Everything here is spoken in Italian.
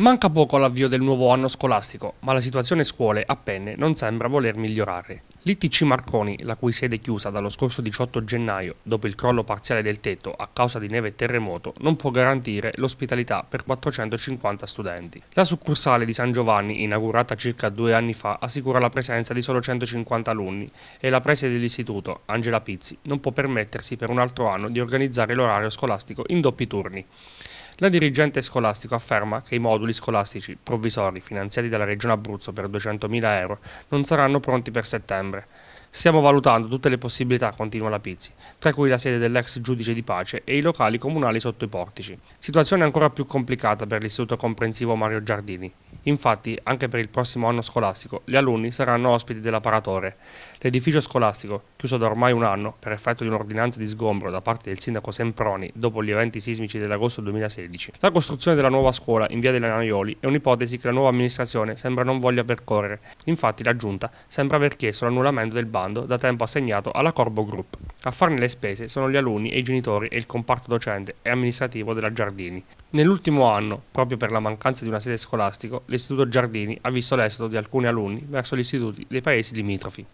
Manca poco all'avvio del nuovo anno scolastico, ma la situazione scuole a penne non sembra voler migliorare. L'ITC Marconi, la cui sede è chiusa dallo scorso 18 gennaio, dopo il crollo parziale del tetto a causa di neve e terremoto, non può garantire l'ospitalità per 450 studenti. La succursale di San Giovanni, inaugurata circa due anni fa, assicura la presenza di solo 150 alunni e la preside dell'istituto, Angela Pizzi, non può permettersi per un altro anno di organizzare l'orario scolastico in doppi turni. La dirigente scolastico afferma che i moduli scolastici provvisori finanziati dalla Regione Abruzzo per 200.000 euro non saranno pronti per settembre. Stiamo valutando tutte le possibilità, continua la Pizzi, tra cui la sede dell'ex giudice di pace e i locali comunali sotto i portici. Situazione ancora più complicata per l'Istituto Comprensivo Mario Giardini. Infatti, anche per il prossimo anno scolastico, gli alunni saranno ospiti dell'apparatore. L'edificio scolastico, chiuso da ormai un anno per effetto di un'ordinanza di sgombro da parte del sindaco Semproni dopo gli eventi sismici dell'agosto 2016, la costruzione della nuova scuola in via delle Naioli è un'ipotesi che la nuova amministrazione sembra non voglia percorrere. Infatti, la giunta sembra aver chiesto l'annullamento del bando da tempo assegnato alla Corbo Group. A farne le spese sono gli alunni e i genitori e il comparto docente e amministrativo della Giardini. Nell'ultimo anno, proprio per la mancanza di una sede scolastica, l'istituto Giardini ha visto l'esodo di alcuni alunni verso gli istituti dei paesi limitrofi.